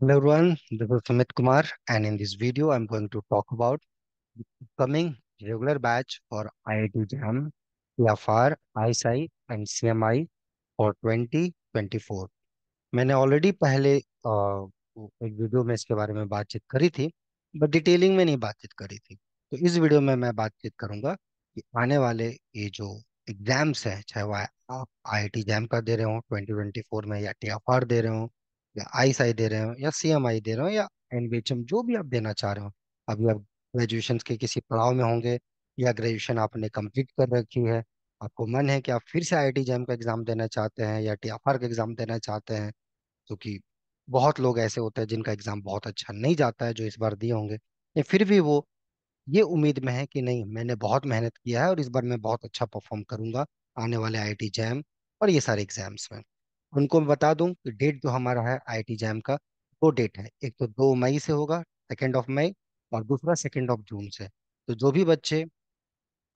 Hello everyone, this is Sumit Kumar and in this video I'm going to talk about the upcoming regular batch for IIT JAM, EFR, ISI and CMI for 2024. I have already talked about this video but बारे में बातचीत करी about it. Detailing में नहीं बातचीत करी थी तो इस वीडियो में मैं बातचीत करूंगा कि आने वाले ये जो एग्जाम्स हैं चाहे वह 2024 or TFR या आई दे रहे हो या सी दे रहे हो या एन जो भी आप देना चाह रहे हो अभी आप ग्रेजुएशन के किसी पड़ाव में होंगे या ग्रेजुएशन आपने कंप्लीट कर रखी है आपको मन है कि आप फिर से आई आई जैम का एग्ज़ाम देना चाहते हैं या टी का एग्ज़ाम देना चाहते हैं क्योंकि तो बहुत लोग ऐसे होते हैं जिनका एग्ज़ाम बहुत अच्छा नहीं जाता है जो इस बार दिए होंगे या फिर भी वो ये उम्मीद में है कि नहीं मैंने बहुत मेहनत किया है और इस बार मैं बहुत अच्छा परफॉर्म करूंगा आने वाले आई आई टी जैम और ये सारे एग्ज़ाम्स में उनको मैं बता दूं कि डेट जो हमारा है आईटी जैम का दो डेट है एक तो दो मई से होगा सेकेंड ऑफ मई और दूसरा सेकेंड ऑफ जून से तो जो भी बच्चे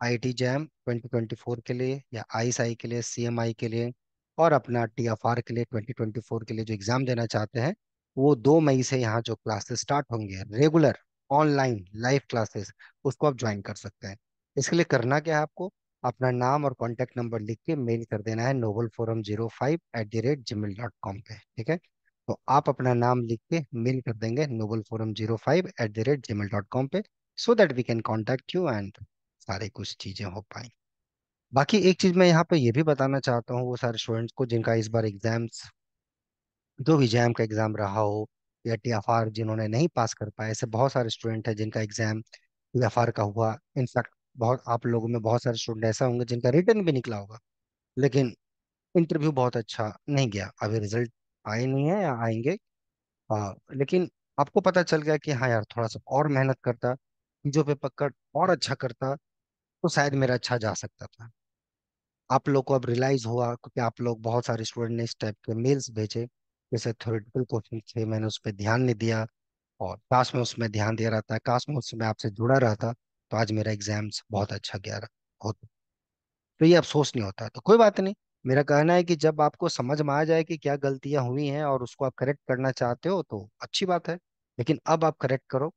आईटी जैम 2024 के लिए या आईएसआई के लिए सीएमआई के लिए और अपना टीएफआर के लिए 2024 के लिए जो एग्ज़ाम देना चाहते हैं वो दो मई से यहाँ जो क्लासेस स्टार्ट होंगे रेगुलर ऑनलाइन लाइव क्लासेस उसको आप ज्वाइन कर सकते हैं इसके लिए करना क्या है आपको अपना नाम और कॉन्टेक्ट नंबर लिख के मेल कर देना है noble forum zero five at the rate gmail dot com पे ठीक है तो आप अपना नाम लिख के मेल कर देंगे noble forum zero five at the rate gmail dot com पे so that we can contact you and सारे कुछ चीज़ें हो पाए बाकी एक चीज़ मैं यहाँ पे ये भी बताना चाहता हूँ वो सारे स्टूडेंट्स को जिनका इस बार एग्जाम्स जो भी जैम का एग्ज़ाम रहा हो या टी एफ आर जिन्होंने नहीं पास कर पाए ऐसे बहुत सारे स्टूडेंट है जिनका एग्ज़ाम टी एफ आर का हुआ इनफैक्ट बहुत आप लोगों में बहुत सारे स्टूडेंट ऐसा होंगे जिनका रिटर्न भी निकला होगा लेकिन इंटरव्यू बहुत अच्छा नहीं गया अभी रिजल्ट आए नहीं है या आएंगे आ, हाँ, लेकिन आपको पता चल गया कि हाँ यार थोड़ा सा और मेहनत करता चीज़ों पे पकड़ और अच्छा करता तो शायद मेरा अच्छा जा सकता था आप लोग को अब रियलाइज हुआ क्योंकि आप लोग बहुत सारे स्टूडेंट ने इस टाइप के मेल्स भेजे जैसे थोरिटिकल क्वेश्चन थे मैंने उस पर ध्यान नहीं दिया और काश में उसमें ध्यान दे रहा था काश में उस समय आपसे जुड़ा रहा था तो आज मेरा एग्जाम्स बहुत अच्छा गया होता तो ये अफसोस नहीं होता तो कोई बात नहीं मेरा कहना है कि जब आपको समझ में आ जाए कि क्या गलतियां हुई हैं और उसको आप करेक्ट करना चाहते हो तो अच्छी बात है लेकिन अब आप करेक्ट करो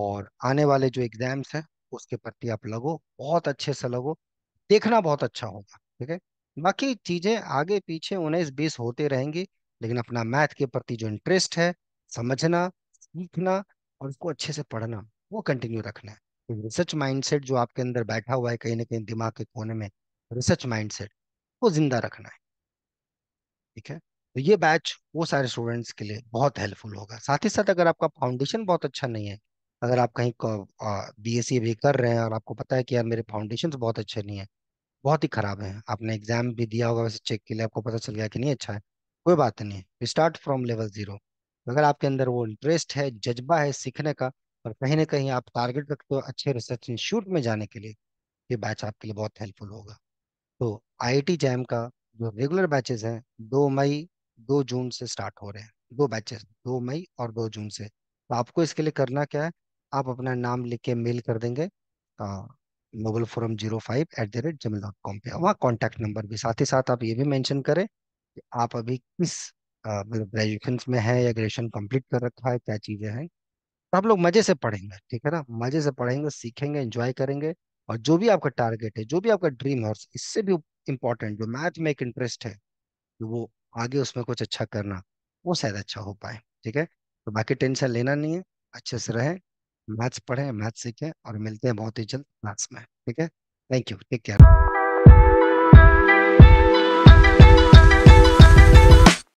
और आने वाले जो एग्जाम्स हैं उसके प्रति आप लगो बहुत अच्छे से लगो देखना बहुत अच्छा होगा ठीक है बाकी चीजें आगे पीछे उन्नीस बीस होते रहेंगी लेकिन अपना मैथ के प्रति जो इंटरेस्ट है समझना सीखना और उसको अच्छे से पढ़ना वो कंटिन्यू रखना है हम्म। रिसर्च माइंडसेट जो आपके अंदर बैठा हुआ है कहीं ना कहीं दिमाग के कोने में रिसर्च माइंडसेट को जिंदा रखना है ठीक है तो ये बैच वो सारे स्टूडेंट्स के लिए बहुत हेल्पफुल होगा साथ ही साथ अगर आपका फाउंडेशन बहुत अच्छा नहीं है अगर आप कहीं बी एस e भी कर रहे हैं और आपको पता है कि यार मेरे फाउंडेशन बहुत अच्छे नहीं है बहुत ही खराब है आपने एग्जाम भी दिया होगा वैसे चेक के लिए आपको पता चल गया कि नहीं अच्छा है कोई बात नहीं स्टार्ट फ्रॉम लेवल जीरो अगर आपके अंदर वो इंटरेस्ट है जज्बा है सीखने का और कहीं ना कहीं आप टारगेट रखते हो अच्छे रिसर्च इंस्टीट्यूट में जाने के लिए ये बैच आपके लिए बहुत हेल्पफुल होगा तो आई जैम का जो रेगुलर बैचेज हैं दो मई दो जून से स्टार्ट हो रहे हैं दो बैचेस दो मई और दो जून से तो आपको इसके लिए करना क्या है आप अपना नाम लिख के मेल कर देंगे mobile forum zero five at the rate gmail dot com पे वहाँ कॉन्टैक्ट नंबर भी साथ ही साथ आप ये भी मेंशन करें कि आप अभी किस ग्रेजुएशन मतलब में है या ग्रेजुएशन कंप्लीट कर रखा है क्या चीज़ें हैं तो आप लोग मजे से पढ़ेंगे ठीक है ना मजे से पढ़ेंगे सीखेंगे एंजॉय करेंगे और जो भी आपका टारगेट है जो भी आपका ड्रीम है इससे भी इम्पोर्टेंट जो मैथ में एक इंटरेस्ट है वो आगे उसमें कुछ अच्छा करना वो शायद अच्छा हो पाए ठीक है तो बाकी टेंशन लेना नहीं है अच्छे से रहें मैथ्स पढ़ें मैथ्स सीखें और मिलते हैं बहुत ही जल्द क्लास में ठीक है थैंक यू टेक केयर